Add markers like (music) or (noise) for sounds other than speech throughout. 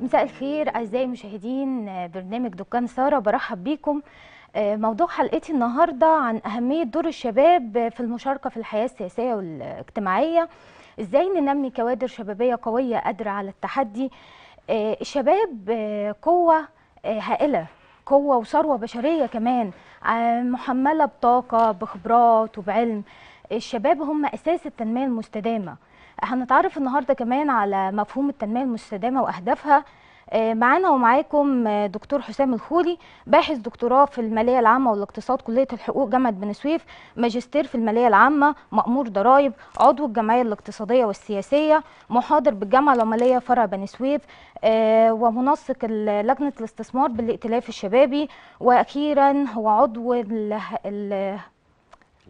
مساء الخير اعزائي المشاهدين آه، برنامج دكان ساره برحب بيكم آه، موضوع حلقتي النهارده عن اهميه دور الشباب في المشاركه في الحياه السياسيه والاجتماعيه ازاي ننمي كوادر شبابيه قويه قادره على التحدي آه، الشباب قوه هائله قوه وثروه بشريه كمان محمله بطاقه بخبرات وبعلم الشباب هم اساس التنميه المستدامه هنتعرف النهارده كمان على مفهوم التنميه المستدامه واهدافها آه، معانا ومعاكم آه، دكتور حسام الخولي باحث دكتوراه في الماليه العامه والاقتصاد كليه الحقوق جامعه بن سويف ماجستير في الماليه العامه مامور ضرائب عضو الجمعيه الاقتصاديه والسياسيه محاضر بالجامعه العماليه فرع بن سويف آه، ومنسق لجنه الاستثمار بالائتلاف الشبابي واخيرا هو عضو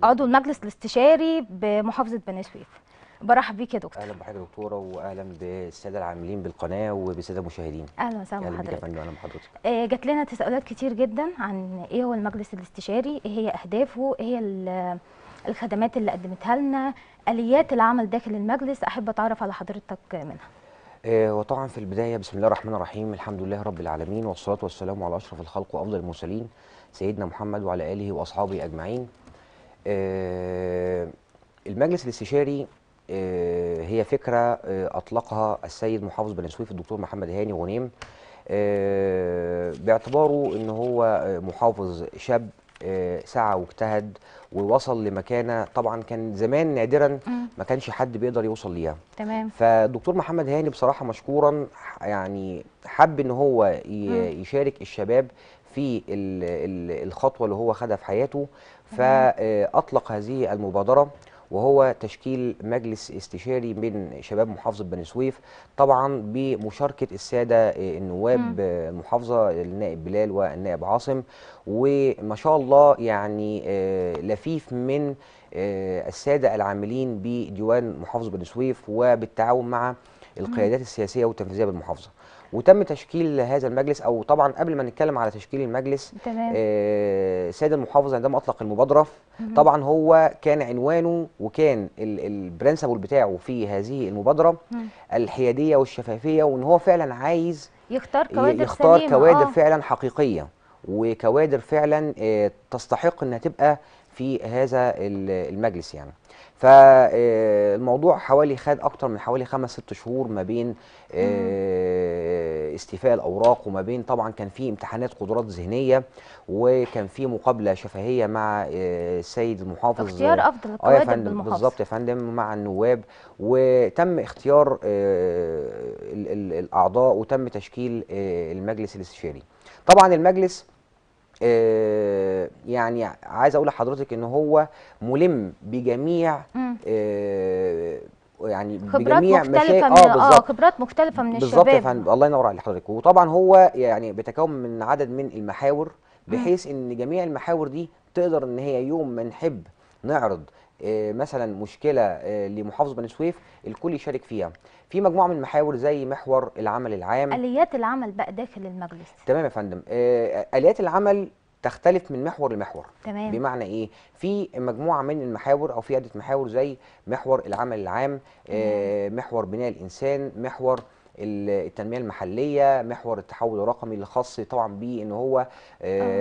عضو المجلس الاستشاري بمحافظه بن سويف برحب بيك يا دكتور اهلا بحضرتك يا دكتوره واهلا بالساده العاملين بالقناه وبالساده المشاهدين اهلا وسهلا بحضرتك اهلا بحضرتك آه جات لنا تساؤلات كتير جدا عن ايه هو المجلس الاستشاري ايه هي اهدافه ايه هي الخدمات اللي قدمتها لنا اليات العمل داخل المجلس احب اتعرف على حضرتك منها آه، وطبعا في البدايه بسم الله الرحمن الرحيم الحمد لله رب العالمين والصلاه والسلام على اشرف الخلق وافضل المرسلين سيدنا محمد وعلى اله واصحابه اجمعين آه، المجلس الاستشاري آه، هي فكره آه، اطلقها السيد محافظ بن سويف الدكتور محمد هاني غنيم آه، باعتباره ان هو محافظ شاب سعى واجتهد ووصل لمكانه طبعا كان زمان نادرا ما كانش حد بيقدر يوصل ليها تمام فالدكتور محمد هاني بصراحه مشكورا يعني حب ان هو يشارك الشباب في الخطوه اللي هو خدها في حياته فاطلق هذه المبادره وهو تشكيل مجلس استشاري من شباب محافظه بني سويف طبعا بمشاركه الساده النواب المحافظه النائب بلال والنائب عاصم وما شاء الله يعني آه، لفيف من آه، الساده العاملين بديوان محافظه بني سويف وبالتعاون مع القيادات السياسيه والتنفيذيه بالمحافظه وتم تشكيل هذا المجلس او طبعا قبل ما نتكلم على تشكيل المجلس تمام آه المحافظ عندما اطلق المبادره مم. طبعا هو كان عنوانه وكان البرنسبل بتاعه في هذه المبادره مم. الحياديه والشفافيه وان هو فعلا عايز يختار كوادر يختار سليمة. كوادر آه. فعلا حقيقيه وكوادر فعلا آه تستحق انها تبقى في هذا المجلس يعني فالموضوع آه، حوالي خد اكتر من حوالي خمس ست شهور ما بين آه، استيفاء الاوراق وما بين طبعا كان في امتحانات قدرات ذهنيه وكان في مقابله شفهيه مع آه، السيد المحافظ اختيار افضل القوادم آه يا فندم بالظبط يا فندم مع النواب وتم اختيار آه، الاعضاء وتم تشكيل آه، المجلس الاستشاري طبعا المجلس يعني عايز اقول لحضرتك ان هو ملم بجميع يعني خبرات بجميع مختلفة من آه،, اه بالظبط خبرات مختلفة من الشباب بالظبط يا فندم الله ينور على حضرتك وطبعا هو يعني بيتكون من عدد من المحاور بحيث ان جميع المحاور دي تقدر ان هي يوم ما نحب نعرض آه، مثلا مشكله آه، لمحافظه بني سويف الكل يشارك فيها في مجموعه من المحاور زي محور العمل العام اليات العمل بقى داخل المجلس تمام يا فندم اليات العمل تختلف من محور لمحور تمام. بمعنى ايه في مجموعه من المحاور او في عده محاور زي محور العمل العام آه محور بناء الانسان محور التنميه المحليه محور التحول الرقمي اللي خاص طبعا بيه ان هو آه,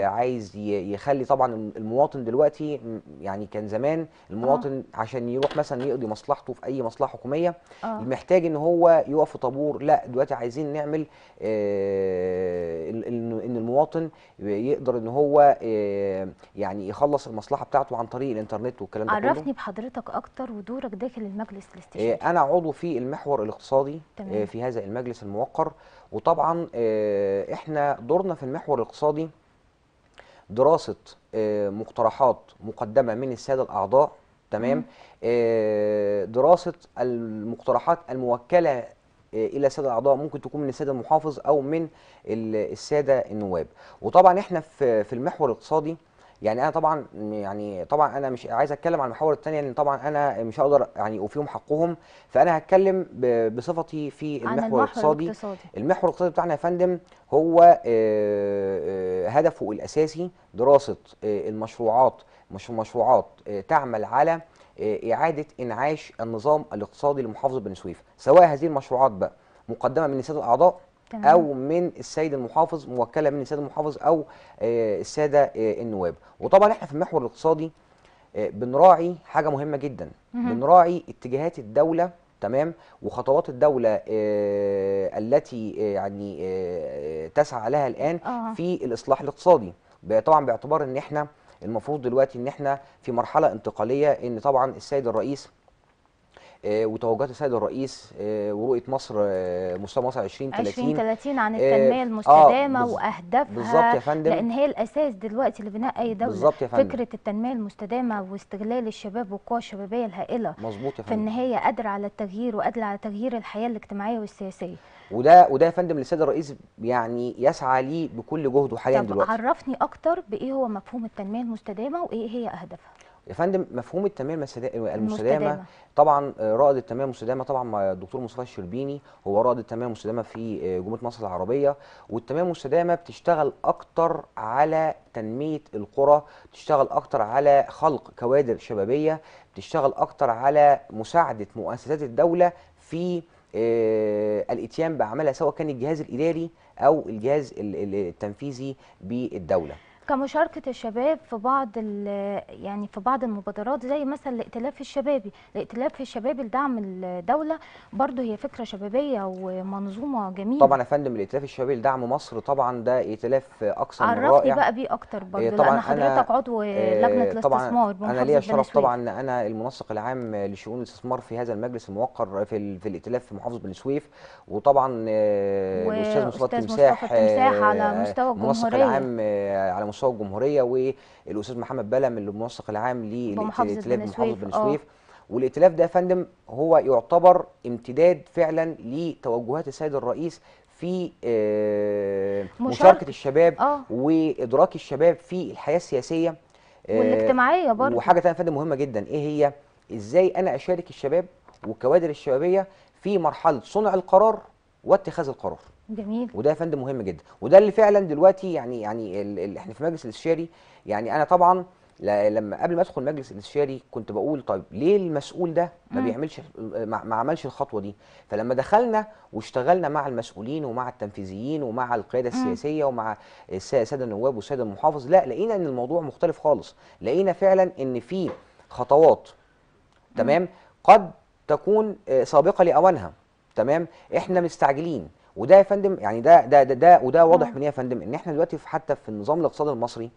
آه. عايز يخلي طبعا المواطن دلوقتي يعني كان زمان المواطن آه. عشان يروح مثلا يقضي مصلحته في اي مصلحه حكوميه آه. محتاج ان هو يقف في طابور لا دلوقتي عايزين نعمل آه ان المواطن يقدر ان هو آه يعني يخلص المصلحه بتاعته عن طريق الانترنت والكلام ده عرفني بحضرتك اكتر ودورك داخل المجلس الاستشاري آه انا عضو في المحور الاقتصادي آه في هذا المجلس الموقر وطبعا آه، احنا دورنا في المحور الاقتصادي دراسه آه، مقترحات مقدمه من الساده الاعضاء تمام آه، دراسه المقترحات الموكله الى الساده الاعضاء ممكن تكون من الساده المحافظ او من الساده النواب وطبعا احنا في المحور الاقتصادي يعني انا طبعا يعني طبعا انا مش عايز اتكلم عن المحاور الثانيه لان طبعا انا مش هقدر يعني اوفيهم حقهم فانا هتكلم بصفتي في المحور الاقتصادي المحور الاقتصادي بتاعنا يا فندم هو آه، آه، هدفه الاساسي دراسه آه، المشروعات مش مشروعات تعمل على اعاده انعاش النظام الاقتصادي لمحافظه بني سويف سواء هذه المشروعات بقى مقدمه من السيد الاعضاء تمام. او من السيد المحافظ موكله من السيد المحافظ او آه، الساده آه، النواب وطبعا احنا في المحور الاقتصادي آه، بنراعي حاجه مهمه جدا مهم. بنراعي اتجاهات الدوله تمام وخطوات الدوله التي يعني تسعى لها الان آه. في الاصلاح الاقتصادي طبعا باعتبار ان احنا المفروض دلوقتي ان احنا في مرحله انتقاليه ان طبعا السيد الرئيس آه، وتوجهات السيد الرئيس آه، ورؤيه مصر آه، مستوى مصر 2030 2030 عن التنميه المستدامه آه واهدافها بالظبط يا فندم لان هي الاساس دلوقتي لبناء اي دوله بالظبط يا فندم فكره التنميه المستدامه واستغلال الشباب والقوى الشبابيه الهائله مظبوط يا فندم في هي قادره على التغيير وقادره على تغيير الحياه الاجتماعيه والسياسيه وده وده يا فندم السيد الرئيس يعني يسعى ليه بكل جهده حاليا دلوقتي طب عرفني اكتر بايه هو مفهوم التنميه المستدامه وايه هي اهدافها يا فندم مفهوم التنميه المستدامه, المستدامة. طبعا آه، رائد التنميه المستدامه طبعا الدكتور مصطفى الشربيني هو رائد التنميه المستدامه في آه، جمهوريه مصر العربيه والتنميه المستدامه بتشتغل اكتر على تنميه القرى بتشتغل اكتر على خلق كوادر شبابيه بتشتغل اكتر على مساعده مؤسسات الدوله في آه، الاتيان باعمالها سواء كان الجهاز الاداري او الجهاز التنفيذي بالدوله كمشاركة الشباب في بعض يعني في بعض المبادرات زي مثلا الائتلاف الشبابي، الائتلاف الشبابي لدعم الدولة برضه هي فكرة شبابية ومنظومة جميلة. طبعا يا فندم الائتلاف الشبابي لدعم مصر طبعا ده ائتلاف أقصى من رائع. عرفني بقى بيه أكتر برضه إيه، لأن حضرتك عضو آه، لجنة الاستثمار طبعا أنا ليا الشرف طبعا أن أنا المنسق العام لشؤون الاستثمار في هذا المجلس الموقر في في الائتلاف في محافظة بني سويف وطبعا آه، الأستاذ مصطفى التمساح آه، على مستوى الجمهورية المنسق العام على مستوى الجمهوريه والاستاذ محمد بلم اللي المنسق العام للائتلاف محافظه بن سويف آه. والائتلاف ده يا فندم هو يعتبر امتداد فعلا لتوجهات السيد الرئيس في آه، مشاركه الشباب آه. وادراك الشباب في الحياه السياسيه آه، والاجتماعيه برضه وحاجه ثانيه يا فندم مهمه جدا ايه هي ازاي انا اشارك الشباب والكوادر الشبابيه في مرحله صنع القرار واتخاذ القرار جميل وده يا فندم مهم جدا وده اللي فعلا دلوقتي يعني يعني احنا في مجلس الاستشاري يعني انا طبعا لما قبل ما ادخل مجلس الاستشاري كنت بقول طيب ليه المسؤول ده ما بيعملش ما عملش الخطوه دي فلما دخلنا واشتغلنا مع المسؤولين ومع التنفيذيين ومع القياده السياسيه ومع الساده النواب والساده المحافظ لا لقينا ان الموضوع مختلف خالص لقينا فعلا ان في خطوات تمام قد تكون آه، سابقه لاوانها تمام احنا مستعجلين وده يا فندم يعني ده ده ده, ده وده واضح آه. من ايه يا فندم ان احنا دلوقتي في حتى في النظام الاقتصادي المصري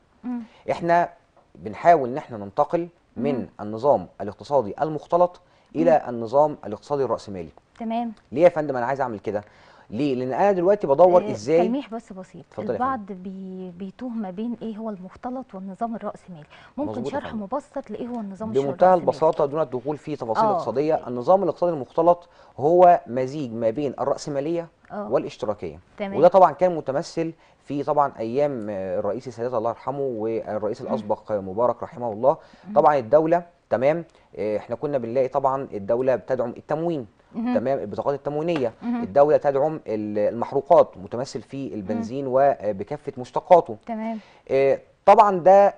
احنا بنحاول ان احنا ننتقل من النظام الاقتصادي المختلط الى النظام الاقتصادي الراسمالي تمام ليه يا فندم انا عايز اعمل كده ليه لان انا دلوقتي بدور آه، ازاي تلميح بس بسيط البعض بي بيتوه ما بين ايه هو المختلط والنظام الراسمالي ممكن شرح مبسط لايه هو النظام الراسمالي بمنتهى البساطه دون الدخول في تفاصيل آه. اقتصاديه النظام الاقتصادي المختلط هو مزيج ما بين الراسماليه أوه. والاشتراكيه تمام. وده طبعا كان متمثل في طبعا ايام الرئيس السادات الله يرحمه والرئيس الاسبق مبارك رحمه الله طبعا الدوله تمام آه، احنا كنا بنلاقي طبعا الدوله بتدعم التموين تمام البطاقات التموينيه الدوله تدعم المحروقات متمثل في البنزين وبكافه مشتقاته تمام آه، طبعا ده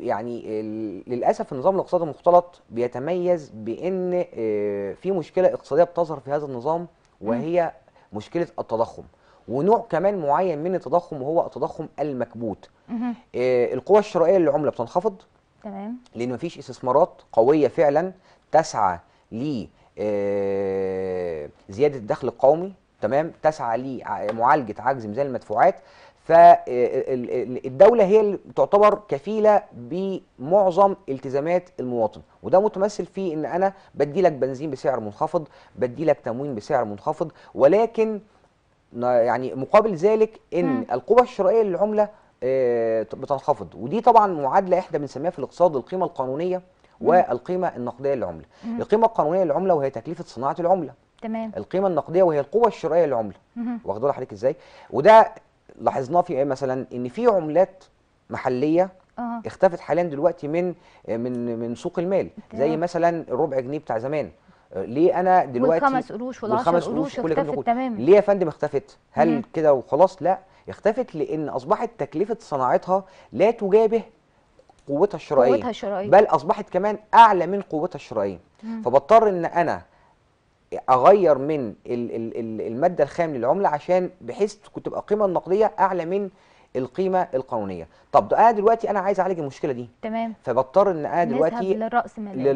يعني للاسف النظام الاقتصادي المختلط بيتميز بان آه، في مشكله اقتصاديه بتظهر في هذا النظام وهي مشكله التضخم ونوع كمان معين من التضخم وهو التضخم المكبوت آه، القوى الشرائيه للعمله بتنخفض تمام لان مفيش استثمارات قويه فعلا تسعى لي آه، زياده الدخل القومي تمام تسعى لمعالجه عجز ميزان المدفوعات فالدولة آه، هي اللي تعتبر كفيلة بمعظم التزامات المواطن وده متمثل في ان انا بديلك بنزين بسعر منخفض بديلك تموين بسعر منخفض ولكن يعني مقابل ذلك ان القوة الشرائية للعملة آه، بتنخفض ودي طبعا معادلة احنا بنسميها في الاقتصاد القيمة القانونية والقيمه النقديه للعمله القيمه القانونيه للعمله وهي تكلفه صناعه العمله تمام القيمه النقديه وهي القوه الشرائيه للعمله واخده لحضرتك ازاي وده لاحظناه في ايه مثلا ان في عملات محليه أوه. اختفت حاليا دلوقتي من من من سوق المال زي مثلا الربع جنيه بتاع زمان ليه انا دلوقتي والخمس قروش وال10 قروش اختفت تماما ليه يا فندم اختفت هل كده وخلاص لا اختفت لان اصبحت تكلفه صناعتها لا تجابه قوتها الشرائيه قوتها الشرائيه بل اصبحت كمان اعلى من قوتها الشرائيه فبضطر ان انا اغير من الماده الخام للعمله عشان بحيث تبقى القيمه النقديه اعلى من القيمه القانونيه طب ده دلوقتي انا عايز اعالج المشكله دي تمام فبضطر ان انا دلوقتي للراس ماليه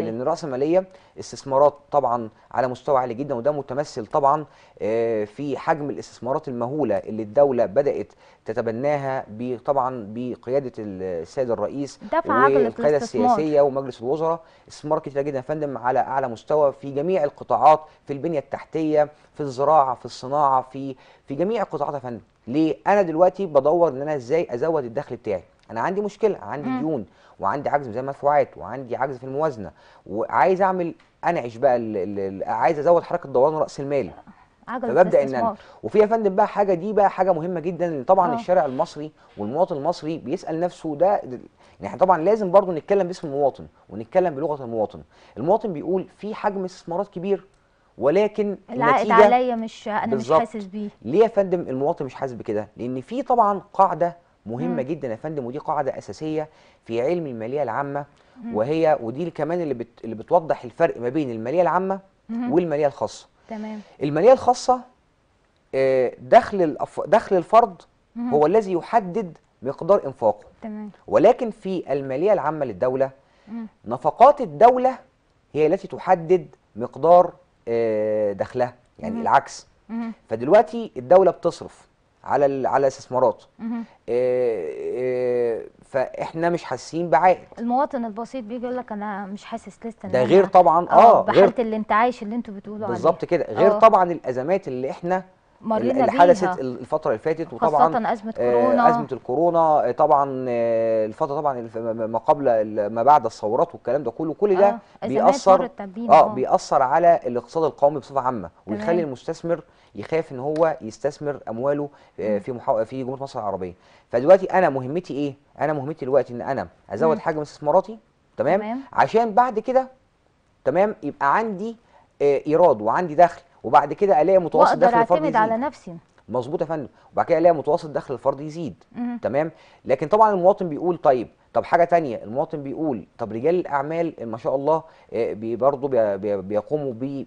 لان الراس ماليه استثمارات طبعا على مستوى عالي جدا وده متمثل طبعا آه، في حجم الاستثمارات المهوله اللي الدوله بدات تتبناها طبعا بقياده السيد الرئيس والقياده السياسيه ومجلس الوزراء استثمار كتير جدا يا فندم على اعلى مستوى في جميع القطاعات في البنيه التحتيه في الزراعه في الصناعه في في جميع القطاعات يا فندم ليه انا دلوقتي بدور ان انا ازاي ازود الدخل بتاعي انا عندي مشكله عندي مم. ديون وعندي عجز في المدفوعات وعندي عجز في الموازنه وعايز اعمل انعش بقى الـ الـ عايز ازود حركه دوران راس المال فببدا ان انا وفي يا فندم بقى حاجه دي بقى حاجه مهمه جدا طبعا أوه. الشارع المصري والمواطن المصري بيسال نفسه ده يعني احنا طبعا لازم برضو نتكلم باسم المواطن ونتكلم بلغه المواطن المواطن بيقول في حجم استثمارات كبير ولكن العائد عليا مش انا مش حاسس بيه ليه يا فندم المواطن مش حاسس بكده لان في طبعا قاعده مهمه مم. جدا يا فندم ودي قاعده اساسيه في علم الماليه العامه مم. وهي ودي كمان اللي بت... اللي بتوضح الفرق ما بين الماليه العامه مم. والماليه الخاصه تمام الماليه الخاصه آه، دخل الأف... دخل الفرد مم. هو الذي يحدد مقدار انفاقه تمام ولكن في الماليه العامه للدوله مم. نفقات الدوله هي التي تحدد مقدار آه، دخلها يعني مم. العكس مم. فدلوقتي الدوله بتصرف على على الاستثمارات آه، آه، فاحنا مش حاسين بعائد المواطن البسيط بيجي يقول لك انا مش حاسس لسه ده غير طبعا اه غير بحاله الانتعاش اللي انتوا بتقولوا عليه بالظبط كده غير أوه. طبعا الازمات اللي احنا مرينا بيها اللي حدثت الفتره اللي فاتت وطبعا خاصه ازمه آه، كورونا ازمه الكورونا آه، طبعا آه، الفتره طبعا ما قبل ما بعد الثورات والكلام ده كله كل ده آه بيأثر اه بيأثر على الاقتصاد القومي بصفه عامه ويخلي المستثمر يخاف ان هو يستثمر امواله في محو... في جمهوريه مصر العربيه فدلوقتي انا مهمتي ايه انا مهمتي دلوقتي ان انا ازود حجم استثماراتي تمام؟, تمام عشان بعد كده تمام يبقى عندي ايراد وعندي دخل وبعد كده الاقي متوسط دخل الفرد يزيد على نفسي مظبوط يا فندم وبعد كده الاقي متوسط دخل الفرد يزيد تمام لكن طبعا المواطن بيقول طيب طب حاجه تانية المواطن بيقول طب رجال الاعمال ما شاء الله آه، برضه بيقوموا ب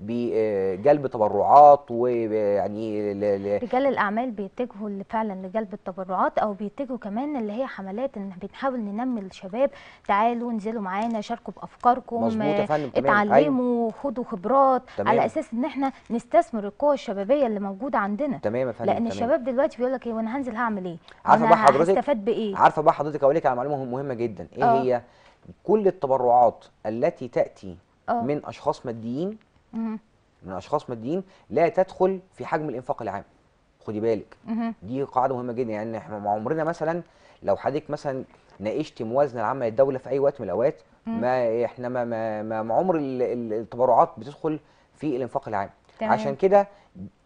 بجلب آه، آه، تبرعات ويعني رجال الاعمال بيتجهوا فعلا لجلب التبرعات او بيتجهوا كمان اللي هي حملات ان بنحاول ننمي الشباب تعالوا انزلوا معانا شاركوا بافكاركم أيوه. اتعلموا خدوا خبرات تمام. على اساس ان احنا نستثمر القوه الشبابيه اللي موجوده عندنا تمام يا فندم لان تمام. الشباب دلوقتي بيقول لك ايه وانا هنزل هعمل ايه؟ عارفه بقى حضرتك هستفاد بايه؟ عارفه بقى حضرتك اقول لك على معلومه مهمه جدا ايه أوه. هي كل التبرعات التي تاتي أوه. من اشخاص ماديين من اشخاص ماديين لا تدخل في حجم الانفاق العام خدي بالك مم. دي قاعده مهمه جدا يعني احنا مع عمرنا مثلا لو حضرتك مثلا ناقشت موازنه العامه للدوله في اي وقت من الاوقات ما احنا ما ما, ما, عمر التبرعات بتدخل في الانفاق العام تمام. عشان كده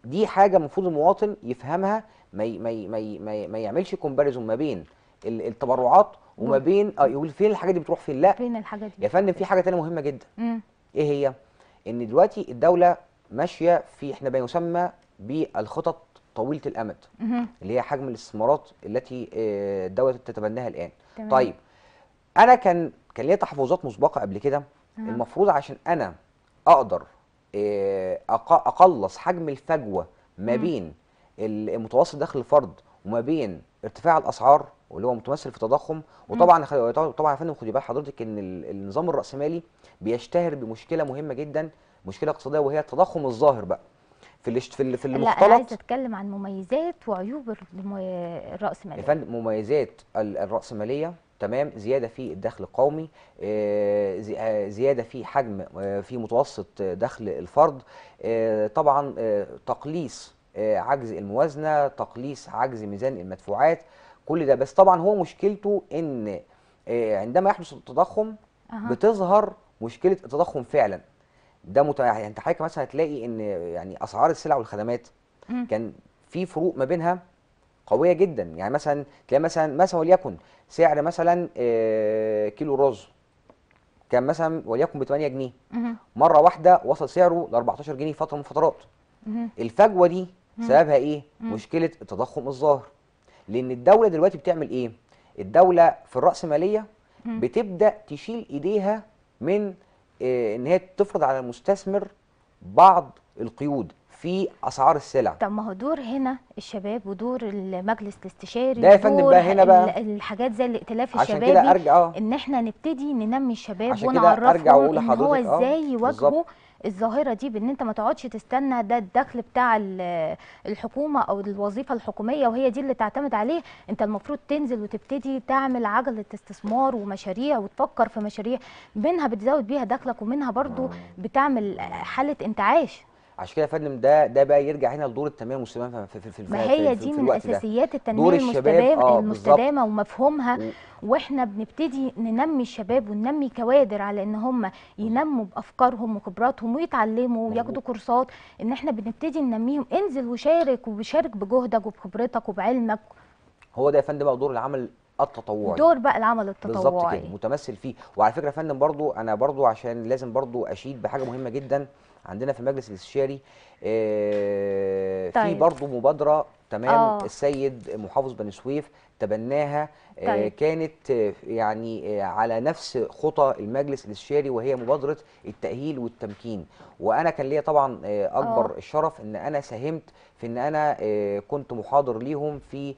دي حاجه المفروض المواطن يفهمها ما ما ما, ما يعملش كومباريزون ما بين التبرعات وما بين اه يقول فين الحاجات دي بتروح فين لا فين الحاجات دي يا فندم في حاجه ثانيه مهمه جدا ايه هي ان دلوقتي الدوله ماشيه في احنا ما يسمى بالخطط طويله الامد مم. اللي هي حجم الاستثمارات التي آه، الدوله تتبناها الان تمام. طيب انا كان كان ليا تحفظات مسبقه قبل كده المفروض عشان انا اقدر آه، اقلص حجم الفجوه ما بين المتوسط دخل الفرد وما بين ارتفاع الاسعار واللي هو متمثل في التضخم وطبعا طبعا يا فندم خدي بال حضرتك ان النظام الراسمالي بيشتهر بمشكله مهمه جدا مشكله اقتصاديه وهي التضخم الظاهر بقى في في في المختلط لا انا عايز اتكلم عن مميزات وعيوب الراسماليه يا فندم مميزات الراسماليه تمام زياده في الدخل القومي آه، آه، زياده في حجم آه، في متوسط دخل الفرد طبعا تقليص عجز الموازنه تقليص عجز ميزان المدفوعات كل ده بس طبعا هو مشكلته ان آه، عندما يحدث التضخم أه. بتظهر مشكله التضخم فعلا ده مت... يعني انت حضرتك مثلا هتلاقي ان يعني اسعار السلع والخدمات م. كان في فروق ما بينها قويه جدا يعني مثلا تلاقي مثلا مثلا وليكن سعر مثلا آه، كيلو رز كان مثلا وليكن ب 8 جنيه م. مره واحده وصل سعره ل 14 جنيه فتره من الفترات الفجوه دي سببها ايه مشكله التضخم الظاهر لان الدوله دلوقتي بتعمل ايه الدوله في الراسماليه بتبدا تشيل ايديها من آه، ان هي تفرض على المستثمر بعض القيود في اسعار السلع طب ما هو دور هنا الشباب ودور المجلس الاستشاري ده يا فندم بقى هنا بقى الحاجات زي الائتلاف الشبابي عشان كده ارجع ان احنا نبتدي ننمي الشباب ونعرفهم ان هو آه، ازاي يواجهوا الظاهره دي بان انت ما تقعدش تستنى ده الدخل بتاع الحكومه او الوظيفه الحكوميه وهي دي اللي تعتمد عليه انت المفروض تنزل وتبتدي تعمل عجله استثمار ومشاريع وتفكر في مشاريع منها بتزود بيها دخلك ومنها برضو بتعمل حاله انتعاش عشان كده يا فندم ده ده بقى يرجع هنا لدور التنميه المستدامه في في في ما هي دي من اساسيات التنميه المستدامه آه المستدامه ومفهومها واحنا بنبتدي ننمي الشباب وننمي كوادر على ان هم ينموا بافكارهم وخبراتهم ويتعلموا وياخدوا كورسات ان احنا بنبتدي ننميهم انزل وشارك وشارك بجهدك وبخبرتك وبعلمك هو ده يا فندم بقى دور العمل التطوعي دور بقى العمل التطوعي بالظبط كده متمثل فيه وعلى فكره يا فندم برضو انا برضو عشان لازم برضو اشيد بحاجه مهمه جدا عندنا في المجلس الاستشاري آه، طيب. في برضه مبادره تمام أوه. السيد محافظ بني سويف تبناها آه، طيب. كانت آه، يعني آه، على نفس خطى المجلس الاستشاري وهي مبادره التاهيل والتمكين وانا كان ليا طبعا اكبر أوه. الشرف ان انا ساهمت في ان انا كنت محاضر ليهم في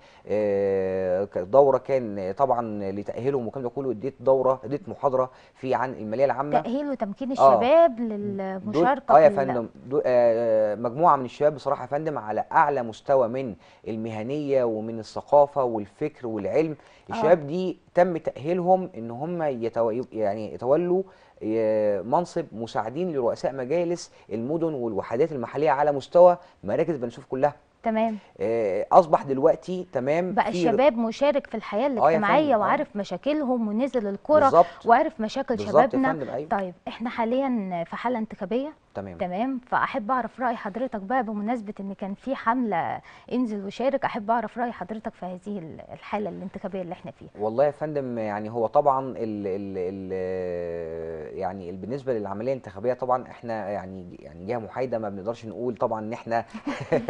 دوره كان طبعا لتاهيلهم والكلام ده كله اديت دوره اديت محاضره في عن الماليه العامه تاهيل وتمكين الشباب آه. للمشاركه اه يا فندم آه مجموعه من الشباب بصراحه يا فندم على اعلى مستوى من المهنيه ومن الثقافه والفكر الفكر والعلم آه. الشباب دي تم تاهيلهم ان هم يتو... يعني يتولوا آه، منصب مساعدين لرؤساء مجالس المدن والوحدات المحليه على مستوى مراكز بنشوف كلها تمام آه، اصبح دلوقتي تمام بقى الشباب مشارك في الحياه الاجتماعيه وعارف آه. مشاكلهم ونزل الكره وعارف مشاكل شبابنا أيوه. طيب احنا حاليا في حاله انتخابيه تمام تمام فاحب اعرف راي حضرتك بقى بمناسبه ان كان في حمله انزل وشارك احب اعرف راي حضرتك في هذه الحاله الانتخابيه اللي احنا فيها والله يا فندم يعني هو طبعا ال ال ال يعني بالنسبه للعمليه الانتخابيه طبعا احنا يعني يعني جهه محايده ما بنقدرش نقول طبعا ان احنا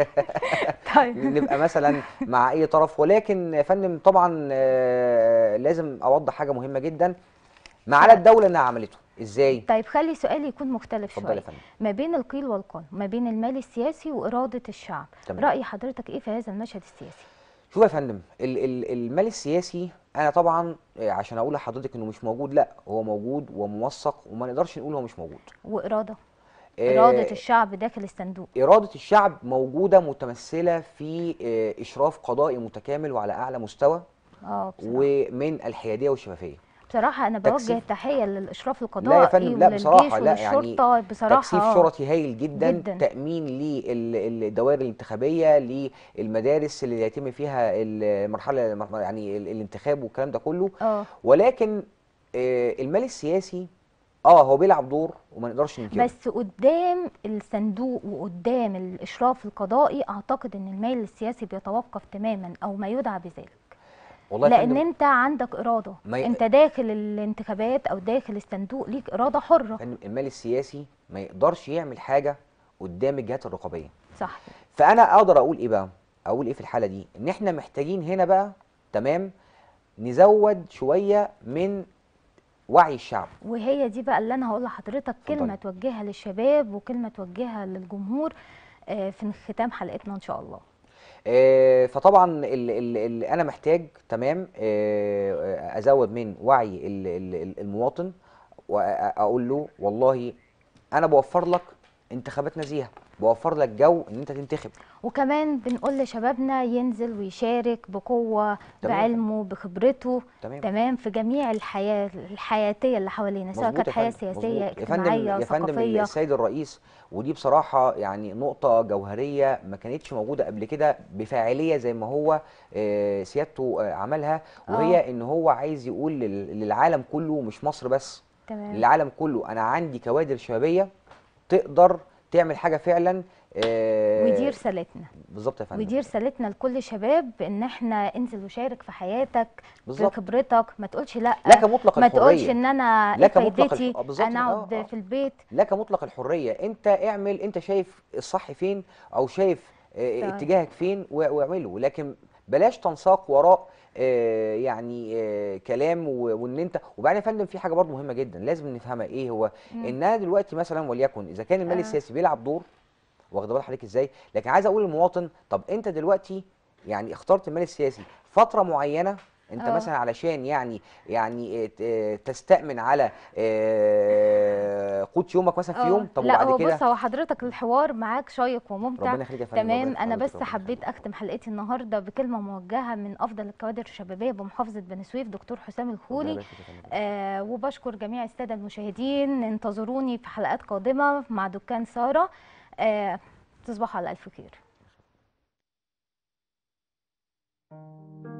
(laughs) طيب نبقى مثلا مع اي طرف ولكن يا فندم طبعا آه، لازم اوضح حاجه مهمه جدا ما على الدوله انها عملته ازاي طيب خلي سؤالي يكون مختلف شويه ما بين القيل والقال ما بين المال السياسي واراده الشعب تمام. راي حضرتك ايه في هذا المشهد السياسي شوف يا فندم المال السياسي انا طبعا آه، عشان اقول لحضرتك انه مش موجود لا هو موجود وموثق وما نقدرش نقول هو مش موجود واراده آه، إرادة الشعب داخل الصندوق إرادة الشعب موجودة متمثلة في آه، إشراف قضائي متكامل وعلى أعلى مستوى ومن الحيادية والشفافية بصراحه انا بوجه التحيه للاشراف القضائي لا, لا بصراحه لا يعني بصراحه تكثيف شرطي هايل جدا, جداً. تامين للدوائر الانتخابيه للمدارس اللي يتم فيها المرحله يعني الانتخاب والكلام ده كله أوه. ولكن آه، المال السياسي اه هو بيلعب دور وما نقدرش ننكره بس قدام الصندوق وقدام الاشراف القضائي اعتقد ان الميل السياسي بيتوقف تماما او ما يدعى بذلك والله لان انت عندك اراده ما ي... انت داخل الانتخابات او داخل الصندوق ليك اراده حره المال السياسي ما يقدرش يعمل حاجه قدام الجهات الرقابيه صح فانا اقدر اقول ايه بقى اقول ايه في الحاله دي ان احنا محتاجين هنا بقى تمام نزود شويه من وعي الشعب وهي دي بقى اللي انا هقول لحضرتك كلمه توجهها للشباب وكلمه توجهها للجمهور آه، في ختام حلقتنا ان شاء الله آه، فطبعا ال ال انا محتاج تمام آه، آه، ازود من وعي المواطن واقول له والله انا بوفر لك انتخابات نزيهه بوفر لك جو ان انت تنتخب وكمان بنقول لشبابنا ينزل ويشارك بقوه تمام. بعلمه بخبرته تمام. تمام في جميع الحياه الحياتيه اللي حوالينا سواء كانت حياه سياسيه مزبوط. اجتماعيه يا فندم يا فندم السيد الرئيس ودي بصراحه يعني نقطه جوهريه ما كانتش موجوده قبل كده بفاعليه زي ما هو آه، سيادته آه، عملها وهي أوه. ان هو عايز يقول للعالم كله مش مصر بس تمام. للعالم كله انا عندي كوادر شبابيه تقدر تعمل حاجه فعلا آه ودي رسالتنا بالظبط يا فندم ودي رسالتنا لكل شباب ان احنا انزل وشارك في حياتك بالظبط بخبرتك ما تقولش لا لك مطلق ما الحريه ما تقولش ان انا لك إيه فايدتي آه، انا اقعد آه. آه. في البيت لك مطلق الحريه انت اعمل انت شايف الصح فين او شايف آه، طيب. اتجاهك فين واعمله لكن بلاش تنساق وراء آه، يعني آه، كلام وان انت وبعدين يا فندم في حاجه برضو مهمه جدا لازم نفهمها ايه هو ان انا دلوقتي مثلا وليكن اذا كان المال آه. السياسي بيلعب دور واخد بال حضرتك ازاي لكن عايز اقول للمواطن طب انت دلوقتي يعني اخترت المال السياسي فتره معينه انت أوه. مثلا علشان يعني يعني آه، تستأمن على آه، قوت يومك مثلا في اه. يوم طب وبعد كده لا بص هو حضرتك الحوار معاك شيق وممتع ربنا يخليك تمام انا بس حبيت اختم حلقتي النهارده بكلمه موجهه من افضل الكوادر الشبابيه بمحافظه بني سويف دكتور حسام الخولي آه وبشكر جميع الساده المشاهدين انتظروني في حلقات قادمه مع دكان ساره آه تصبحوا على الف خير Thank you.